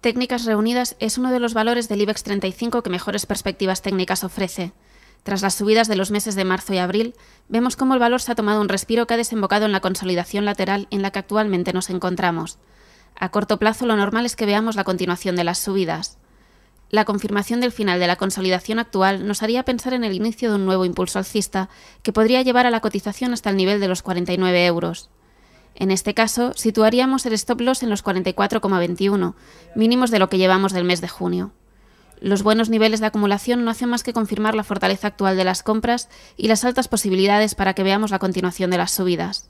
técnicas reunidas es uno de los valores del IBEX 35 que mejores perspectivas técnicas ofrece. Tras las subidas de los meses de marzo y abril, vemos cómo el valor se ha tomado un respiro que ha desembocado en la consolidación lateral en la que actualmente nos encontramos. A corto plazo lo normal es que veamos la continuación de las subidas. La confirmación del final de la consolidación actual nos haría pensar en el inicio de un nuevo impulso alcista que podría llevar a la cotización hasta el nivel de los 49 euros. En este caso, situaríamos el stop loss en los 44,21, mínimos de lo que llevamos del mes de junio. Los buenos niveles de acumulación no hacen más que confirmar la fortaleza actual de las compras y las altas posibilidades para que veamos la continuación de las subidas.